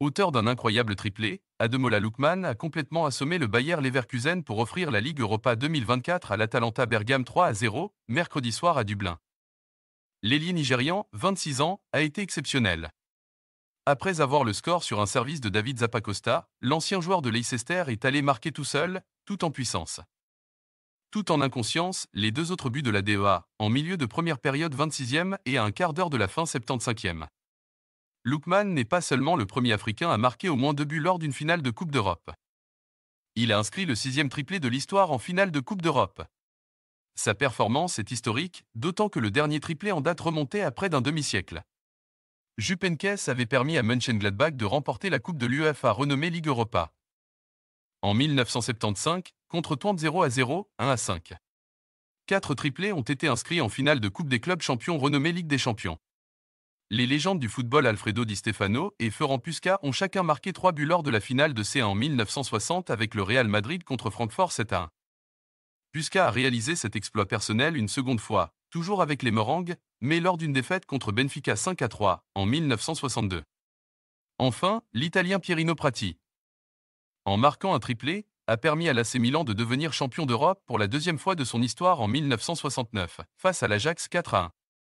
Auteur d'un incroyable triplé, Ademola Lukman a complètement assommé le Bayer Leverkusen pour offrir la Ligue Europa 2024 à l'Atalanta Bergame 3 à 0, mercredi soir à Dublin. L'ailier nigérian, 26 ans, a été exceptionnel. Après avoir le score sur un service de David Zapacosta, l'ancien joueur de Leicester est allé marquer tout seul, tout en puissance. Tout en inconscience, les deux autres buts de la DEA, en milieu de première période 26e et à un quart d'heure de la fin 75e. Lukman n'est pas seulement le premier Africain à marquer au moins deux buts lors d'une finale de Coupe d'Europe. Il a inscrit le sixième triplé de l'histoire en finale de Coupe d'Europe. Sa performance est historique, d'autant que le dernier triplé en date remontait à près d'un demi-siècle. Jupenkes avait permis à Mönchengladbach de remporter la Coupe de l'UEFA renommée Ligue Europa. En 1975, contre Twente 0 à 0, 1 à 5. Quatre triplés ont été inscrits en finale de Coupe des clubs champions renommée Ligue des champions. Les légendes du football Alfredo Di Stefano et Ferran Pusca ont chacun marqué trois buts lors de la finale de C1 en 1960 avec le Real Madrid contre Francfort 7 1. Pusca a réalisé cet exploit personnel une seconde fois, toujours avec les Morangues, mais lors d'une défaite contre Benfica 5 3 en 1962. Enfin, l'Italien Pierino Prati, en marquant un triplé, a permis à l'AC Milan de devenir champion d'Europe pour la deuxième fois de son histoire en 1969, face à l'Ajax 4 1.